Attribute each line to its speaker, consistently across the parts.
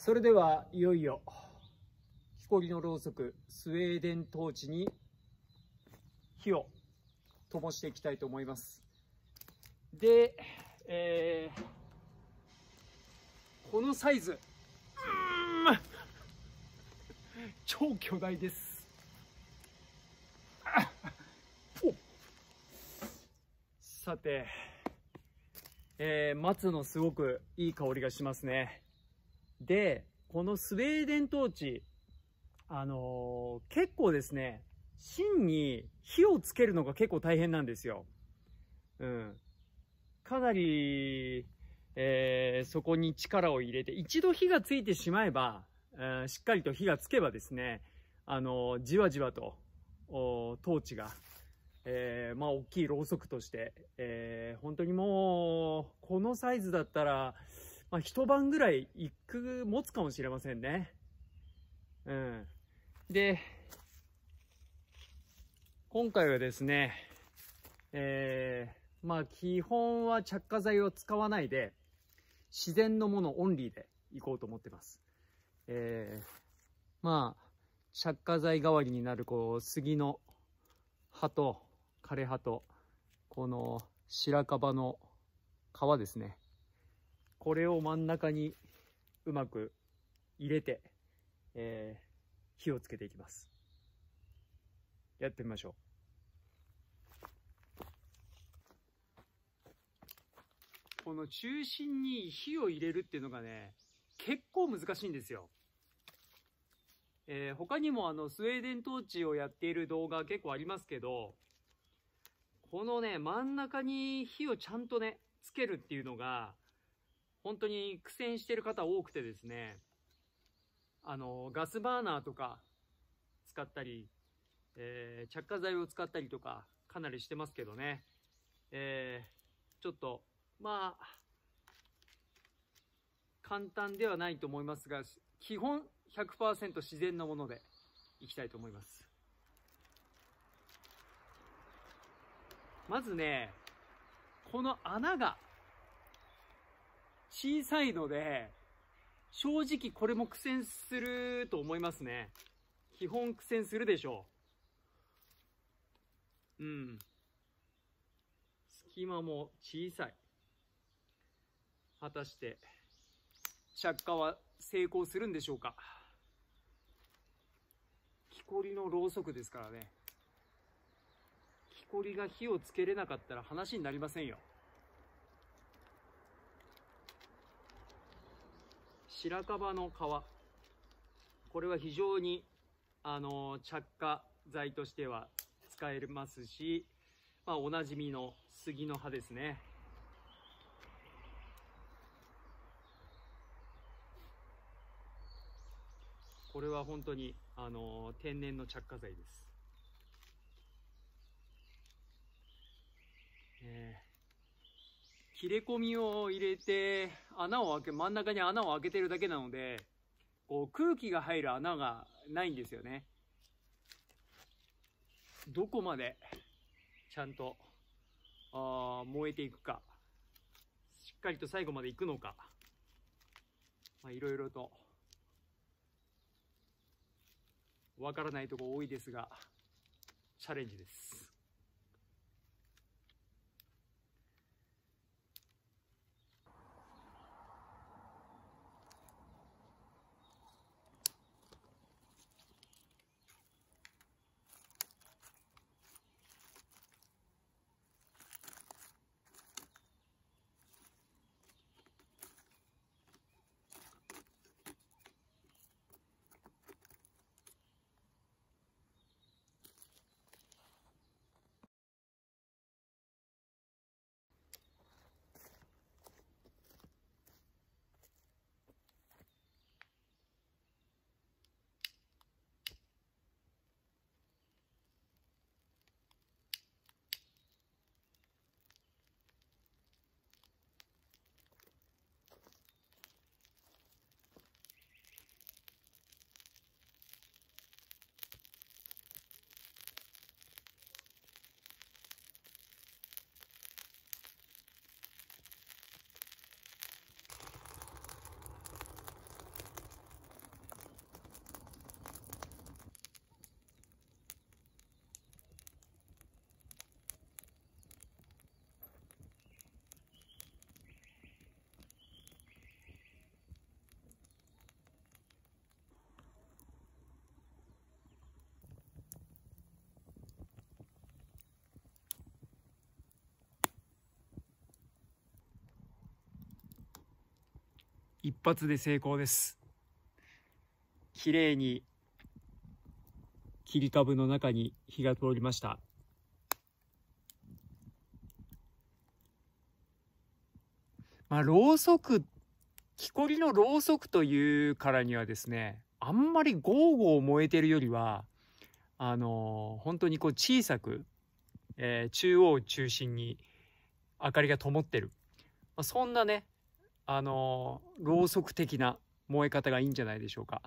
Speaker 1: それではいよいよ木こりのろうそくスウェーデントーチに火を灯していきたいと思いますで、えー、このサイズ超巨大ですさて、えー、松のすごくいい香りがしますねで、このスウェーデンーチ、あのー、結構ですね、芯に火をつけるのが結構大変なんですよ。うん。かなり、えー、そこに力を入れて、一度火がついてしまえば、えー、しっかりと火がつけばですね、あのー、じわじわと、おーチが、えー、まあ、大きいろうそくとして、えー、本当にもう、このサイズだったら、まあ、一晩ぐらい一句持つかもしれませんね。うん。で、今回はですね、えー、まあ、基本は着火剤を使わないで、自然のものオンリーで行こうと思ってます。えー、まあ、着火剤代わりになる、こう、杉の葉と、枯葉と、この白樺の皮ですね。これを真ん中にうまく入れて、えー、火をつけていきます。やってみましょう。この中心に火を入れるっていうのがね、結構難しいんですよ。えー、他にもあの、スウェーデン統治をやっている動画結構ありますけど、このね、真ん中に火をちゃんとね、つけるっていうのが、本当に苦戦してる方多くてですね、あの、ガスバーナーとか使ったり、えー、着火剤を使ったりとか、かなりしてますけどね。えー、ちょっと、まあ、簡単ではないと思いますが、基本100%自然なものでいきたいと思います。まずね、この穴が小さいので、正直これも苦戦すると思いますね。基本苦戦するでしょう。うん。隙間も小さい。果たして、着火は成功するんでしょうか。木こりのろうそくですからね。木こりが火をつけれなかったら話になりませんよ。白樺の皮これは非常にあの着火剤としては使えますし、まあ、おなじみの杉の葉ですねこれは本当にあの天然の着火剤です切れ込みを入れて、穴を開け、真ん中に穴を開けてるだけなので、こう空気が入る穴がないんですよね。どこまでちゃんとあ燃えていくか、しっかりと最後までいくのか、まいろいろと、わからないとこ多いですが、チャレンジです。一発で成功です。綺麗に切り株の中に火が通りました。まあ、ろうそく、木こりのろうそくというからにはですね、あんまりゴーゴー燃えてるよりは、あのー、本当にこう小さく、えー、中央を中心に明かりが灯ってる。まあ、そんなね、あの、ろうそく的な燃え方がいいんじゃないでしょうか。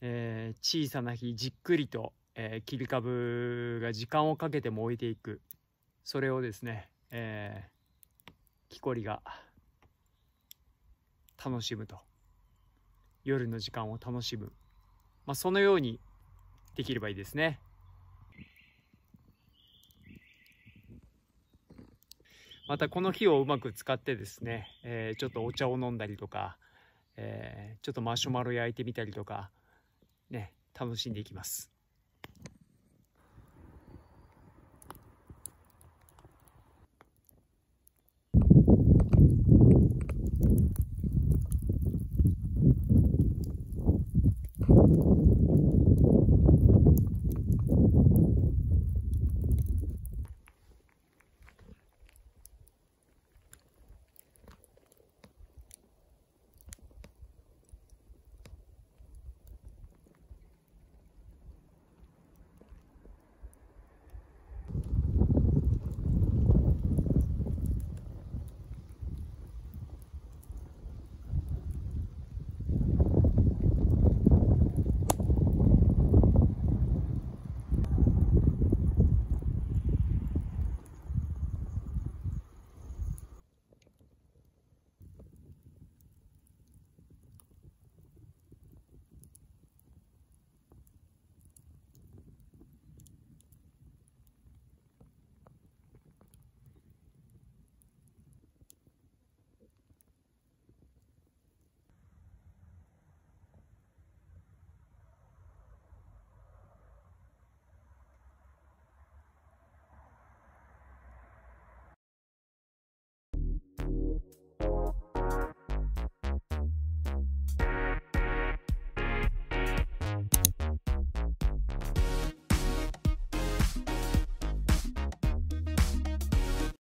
Speaker 1: えー、小さな火、じっくりと、えー、切り株が時間をかけて燃えていく。それをですね、えー、木こりが楽しむと。夜の時間を楽しむ。まあ、そのようにできればいいですね。またこの日をうまく使ってですね、えー、ちょっとお茶を飲んだりとか、えー、ちょっとマシュマロ焼いてみたりとか、ね、楽しんでいきます。